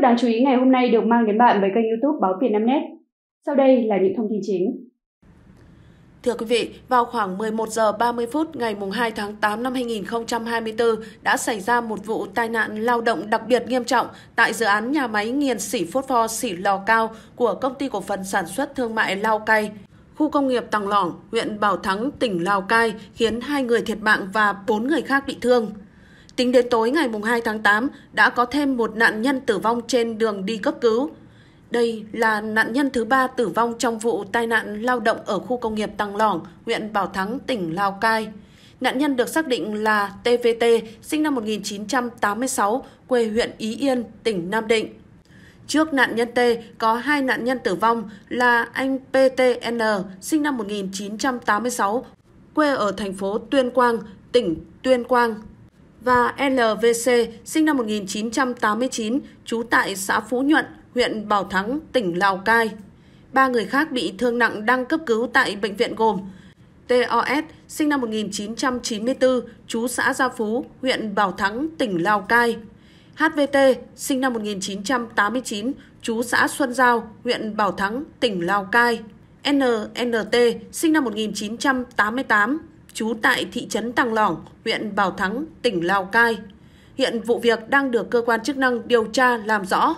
tức đáng chú ý ngày hôm nay được mang đến bạn với kênh youtube Báo Việt Nam Net. Sau đây là những thông tin chính. Thưa quý vị, vào khoảng 11 giờ 30 phút ngày 2 tháng 8 năm 2024 đã xảy ra một vụ tai nạn lao động đặc biệt nghiêm trọng tại dự án nhà máy nghiền xỉ phốt pho xỉ lò cao của Công ty Cổ phần Sản xuất Thương mại Lao Cai, khu công nghiệp Tàng Lỏng, huyện Bảo Thắng, tỉnh Lào Cai khiến hai người thiệt mạng và bốn người khác bị thương. Tính đến tối ngày 2 tháng 8, đã có thêm một nạn nhân tử vong trên đường đi cấp cứu. Đây là nạn nhân thứ ba tử vong trong vụ tai nạn lao động ở khu công nghiệp Tăng Lỏng, huyện Bảo Thắng, tỉnh Lào Cai. Nạn nhân được xác định là TVT, sinh năm 1986, quê huyện Ý Yên, tỉnh Nam Định. Trước nạn nhân T có hai nạn nhân tử vong là anh PTN, sinh năm 1986, quê ở thành phố Tuyên Quang, tỉnh Tuyên Quang, và LVC sinh năm 1989, trú tại xã Phú Nhuận, huyện Bảo Thắng, tỉnh Lào Cai. Ba người khác bị thương nặng đang cấp cứu tại bệnh viện gồm TOS sinh năm 1994, trú xã Gia Phú, huyện Bảo Thắng, tỉnh Lào Cai. HVT sinh năm 1989, trú xã Xuân Giao, huyện Bảo Thắng, tỉnh Lào Cai. NNT sinh năm 1988, trú tại thị trấn Tàng Lỏng, huyện Bảo Thắng, tỉnh Lào Cai. Hiện vụ việc đang được cơ quan chức năng điều tra làm rõ.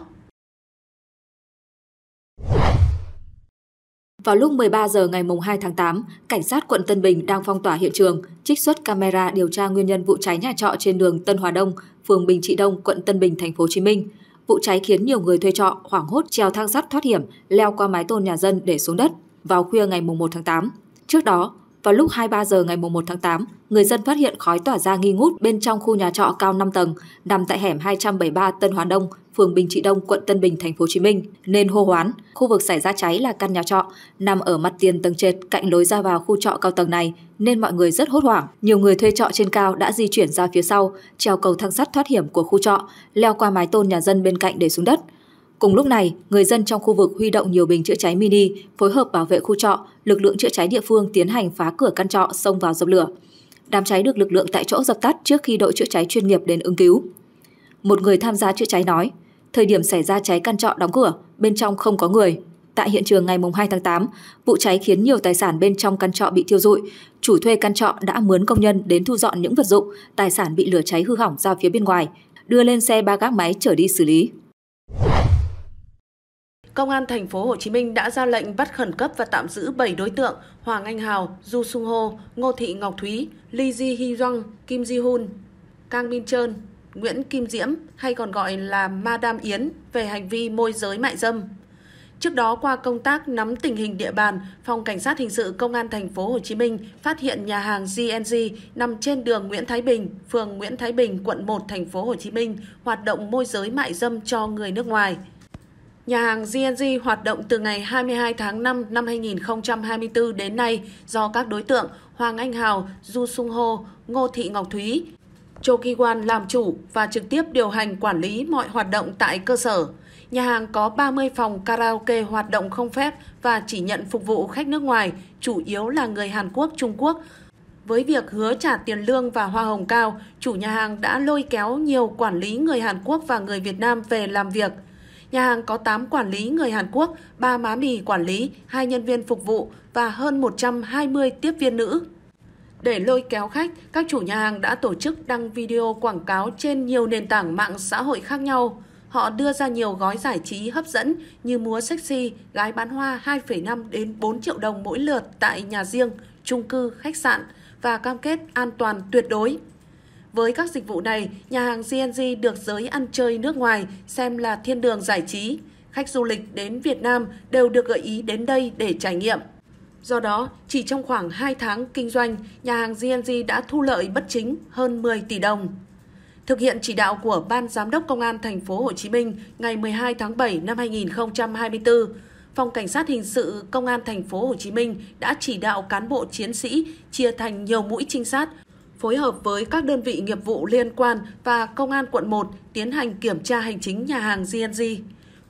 Vào lúc 13 giờ ngày 2 tháng 8, cảnh sát quận Tân Bình đang phong tỏa hiện trường, trích xuất camera điều tra nguyên nhân vụ cháy nhà trọ trên đường Tân Hòa Đông, phường Bình Trị Đông, quận Tân Bình, thành phố Hồ Chí Minh. Vụ cháy khiến nhiều người thuê trọ hoảng hốt treo thang sắt thoát hiểm, leo qua mái tôn nhà dân để xuống đất vào khuya ngày 1 tháng 8. Trước đó, vào lúc 23 giờ ngày 1 tháng 8, người dân phát hiện khói tỏa ra nghi ngút bên trong khu nhà trọ cao 5 tầng, nằm tại hẻm 273 Tân Hóa Đông, phường Bình Trị Đông, quận Tân Bình, thành phố Hồ Chí Minh, nên hô hoán. Khu vực xảy ra cháy là căn nhà trọ nằm ở mặt tiền tầng trệt cạnh lối ra vào khu trọ cao tầng này, nên mọi người rất hốt hoảng. Nhiều người thuê trọ trên cao đã di chuyển ra phía sau, treo cầu thang sắt thoát hiểm của khu trọ, leo qua mái tôn nhà dân bên cạnh để xuống đất. Cùng lúc này, người dân trong khu vực huy động nhiều bình chữa cháy mini, phối hợp bảo vệ khu trọ, lực lượng chữa cháy địa phương tiến hành phá cửa căn trọ xông vào dập lửa. Đám cháy được lực lượng tại chỗ dập tắt trước khi đội chữa cháy chuyên nghiệp đến ứng cứu. Một người tham gia chữa cháy nói, thời điểm xảy ra cháy căn trọ đóng cửa, bên trong không có người. Tại hiện trường ngày 2 tháng 8, vụ cháy khiến nhiều tài sản bên trong căn trọ bị thiêu rụi. Chủ thuê căn trọ đã mướn công nhân đến thu dọn những vật dụng, tài sản bị lửa cháy hư hỏng ra phía bên ngoài, đưa lên xe ba gác máy trở đi xử lý. Công an thành phố Hồ Chí Minh đã ra lệnh bắt khẩn cấp và tạm giữ 7 đối tượng Hoàng Anh Hào, Du Sung Ho, Ngô Thị Ngọc Thúy, Lee Ji Hy Rong, Kim Ji Hoon, Kang Min Trơn, Nguyễn Kim Diễm hay còn gọi là Madam Yến về hành vi môi giới mại dâm. Trước đó qua công tác nắm tình hình địa bàn, phòng cảnh sát hình sự công an thành phố Hồ Chí Minh phát hiện nhà hàng GNG nằm trên đường Nguyễn Thái Bình, phường Nguyễn Thái Bình, quận 1 thành phố Hồ Chí Minh hoạt động môi giới mại dâm cho người nước ngoài. Nhà hàng GNG hoạt động từ ngày 22 tháng 5 năm 2024 đến nay do các đối tượng Hoàng Anh Hào, Du Sung Ho, Ngô Thị Ngọc Thúy, Cho Ki Wan làm chủ và trực tiếp điều hành quản lý mọi hoạt động tại cơ sở. Nhà hàng có 30 phòng karaoke hoạt động không phép và chỉ nhận phục vụ khách nước ngoài, chủ yếu là người Hàn Quốc, Trung Quốc, với việc hứa trả tiền lương và hoa hồng cao, chủ nhà hàng đã lôi kéo nhiều quản lý người Hàn Quốc và người Việt Nam về làm việc. Nhà hàng có 8 quản lý người Hàn Quốc, 3 má mì quản lý, 2 nhân viên phục vụ và hơn 120 tiếp viên nữ. Để lôi kéo khách, các chủ nhà hàng đã tổ chức đăng video quảng cáo trên nhiều nền tảng mạng xã hội khác nhau. Họ đưa ra nhiều gói giải trí hấp dẫn như múa sexy, gái bán hoa 2,5 đến 4 triệu đồng mỗi lượt tại nhà riêng, chung cư, khách sạn và cam kết an toàn tuyệt đối. Với các dịch vụ này, nhà hàng GNG được giới ăn chơi nước ngoài xem là thiên đường giải trí. Khách du lịch đến Việt Nam đều được gợi ý đến đây để trải nghiệm. Do đó, chỉ trong khoảng 2 tháng kinh doanh, nhà hàng GNG đã thu lợi bất chính hơn 10 tỷ đồng. Thực hiện chỉ đạo của Ban Giám đốc Công an thành phố Hồ Chí Minh ngày 12 tháng 7 năm 2024, Phòng Cảnh sát hình sự Công an thành phố Hồ Chí Minh đã chỉ đạo cán bộ chiến sĩ chia thành nhiều mũi trinh sát phối hợp với các đơn vị nghiệp vụ liên quan và Công an quận 1 tiến hành kiểm tra hành chính nhà hàng GNG.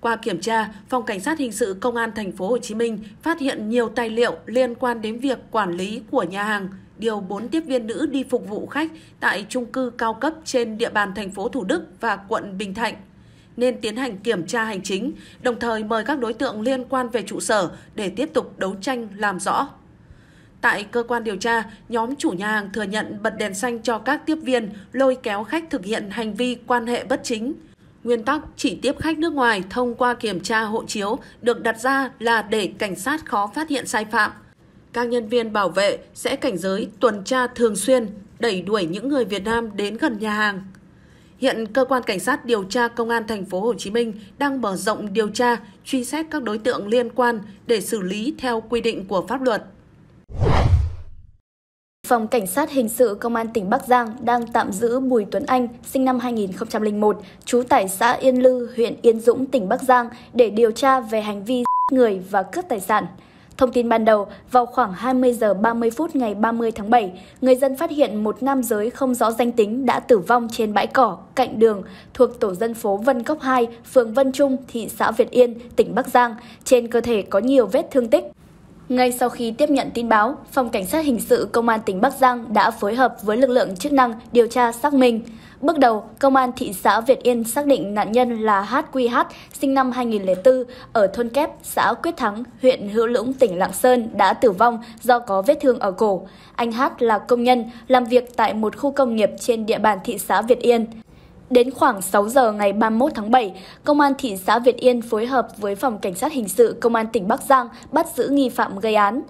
Qua kiểm tra, Phòng Cảnh sát Hình sự Công an Thành phố Hồ Chí Minh phát hiện nhiều tài liệu liên quan đến việc quản lý của nhà hàng, điều 4 tiếp viên nữ đi phục vụ khách tại trung cư cao cấp trên địa bàn thành phố Thủ Đức và quận Bình Thạnh nên tiến hành kiểm tra hành chính, đồng thời mời các đối tượng liên quan về trụ sở để tiếp tục đấu tranh làm rõ. Tại cơ quan điều tra, nhóm chủ nhà hàng thừa nhận bật đèn xanh cho các tiếp viên lôi kéo khách thực hiện hành vi quan hệ bất chính. Nguyên tắc chỉ tiếp khách nước ngoài thông qua kiểm tra hộ chiếu được đặt ra là để cảnh sát khó phát hiện sai phạm. Các nhân viên bảo vệ sẽ cảnh giới tuần tra thường xuyên, đẩy đuổi những người Việt Nam đến gần nhà hàng. Hiện cơ quan cảnh sát điều tra công an thành phố Hồ Chí Minh đang mở rộng điều tra, truy xét các đối tượng liên quan để xử lý theo quy định của pháp luật. Phòng Cảnh sát Hình sự Công an tỉnh Bắc Giang đang tạm giữ Bùi Tuấn Anh, sinh năm 2001, trú tại xã Yên Lư, huyện Yên Dũng, tỉnh Bắc Giang để điều tra về hành vi người và cướp tài sản. Thông tin ban đầu, vào khoảng 20 giờ 30 phút ngày 30 tháng 7, người dân phát hiện một nam giới không rõ danh tính đã tử vong trên bãi cỏ cạnh đường thuộc tổ dân phố Vân Cốc 2, phường Vân Trung, thị xã Việt Yên, tỉnh Bắc Giang. Trên cơ thể có nhiều vết thương tích. Ngay sau khi tiếp nhận tin báo, Phòng Cảnh sát Hình sự Công an tỉnh Bắc Giang đã phối hợp với lực lượng chức năng điều tra xác minh. Bước đầu, Công an thị xã Việt Yên xác định nạn nhân là HQH, sinh năm 2004, ở thôn Kép, xã Quyết Thắng, huyện Hữu Lũng, tỉnh Lạng Sơn đã tử vong do có vết thương ở cổ. Anh H. là công nhân, làm việc tại một khu công nghiệp trên địa bàn thị xã Việt Yên. Đến khoảng 6 giờ ngày 31 tháng 7, Công an thị xã Việt Yên phối hợp với Phòng Cảnh sát Hình sự Công an tỉnh Bắc Giang bắt giữ nghi phạm gây án.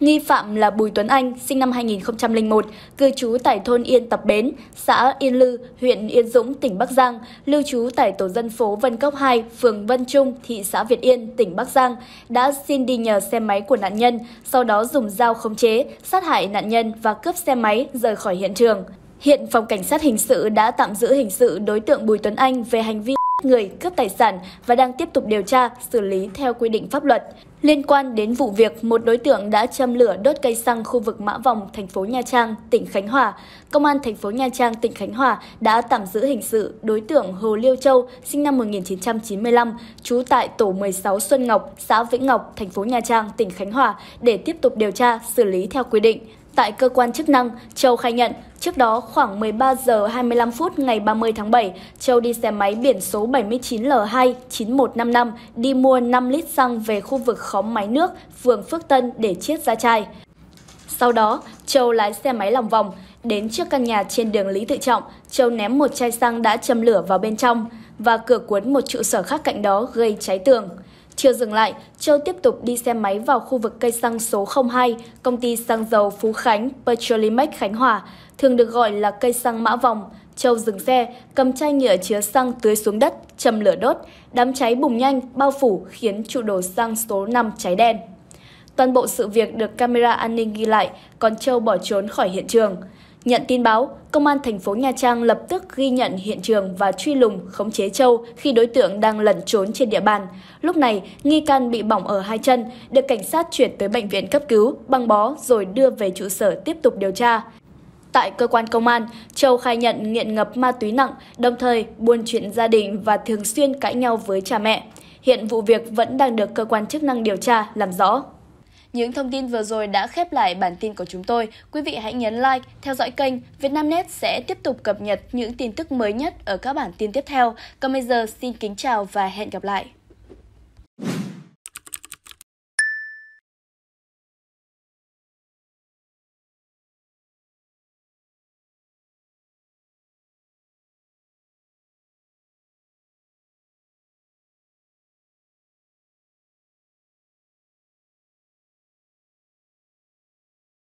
Nghi phạm là Bùi Tuấn Anh, sinh năm 2001, cư trú tại thôn Yên Tập Bến, xã Yên Lư, huyện Yên Dũng, tỉnh Bắc Giang, lưu trú tại tổ dân phố Vân Cốc 2, phường Vân Trung, thị xã Việt Yên, tỉnh Bắc Giang, đã xin đi nhờ xe máy của nạn nhân, sau đó dùng dao khống chế, sát hại nạn nhân và cướp xe máy rời khỏi hiện trường. Hiện Phòng Cảnh sát Hình sự đã tạm giữ hình sự đối tượng Bùi Tuấn Anh về hành vi người cướp tài sản và đang tiếp tục điều tra, xử lý theo quy định pháp luật. Liên quan đến vụ việc, một đối tượng đã châm lửa đốt cây xăng khu vực Mã Vòng, thành phố Nha Trang, tỉnh Khánh Hòa. Công an thành phố Nha Trang, tỉnh Khánh Hòa đã tạm giữ hình sự đối tượng Hồ Liêu Châu, sinh năm 1995, trú tại tổ 16 Xuân Ngọc, xã Vĩnh Ngọc, thành phố Nha Trang, tỉnh Khánh Hòa để tiếp tục điều tra, xử lý theo quy định. Tại cơ quan chức năng, Châu khai nhận Trước đó, khoảng 13 giờ 25 phút ngày 30 tháng 7, Châu đi xe máy biển số 79L29155 đi mua 5 lít xăng về khu vực khóm Máy Nước, phường Phước Tân để chiết ra chai. Sau đó, Châu lái xe máy lòng vòng, đến trước căn nhà trên đường Lý Tự Trọng, Châu ném một chai xăng đã châm lửa vào bên trong và cửa cuốn một trụ sở khác cạnh đó gây cháy tường. Chưa dừng lại, Châu tiếp tục đi xe máy vào khu vực cây xăng số 02, công ty xăng dầu Phú Khánh Petrolimex Khánh Hòa, thường được gọi là cây xăng mã vòng. Châu dừng xe, cầm chai nhựa chứa xăng tưới xuống đất, châm lửa đốt. Đám cháy bùng nhanh, bao phủ khiến trụ đổ xăng số 5 cháy đen. Toàn bộ sự việc được camera an ninh ghi lại, còn Châu bỏ trốn khỏi hiện trường. Nhận tin báo, công an thành phố Nha Trang lập tức ghi nhận hiện trường và truy lùng khống chế Châu khi đối tượng đang lẩn trốn trên địa bàn. Lúc này, nghi can bị bỏng ở hai chân, được cảnh sát chuyển tới bệnh viện cấp cứu, băng bó rồi đưa về trụ sở tiếp tục điều tra. Tại cơ quan công an, Châu khai nhận nghiện ngập ma túy nặng, đồng thời buôn chuyện gia đình và thường xuyên cãi nhau với cha mẹ. Hiện vụ việc vẫn đang được cơ quan chức năng điều tra làm rõ. Những thông tin vừa rồi đã khép lại bản tin của chúng tôi. Quý vị hãy nhấn like, theo dõi kênh. Vietnamnet sẽ tiếp tục cập nhật những tin tức mới nhất ở các bản tin tiếp theo. Còn bây giờ, xin kính chào và hẹn gặp lại.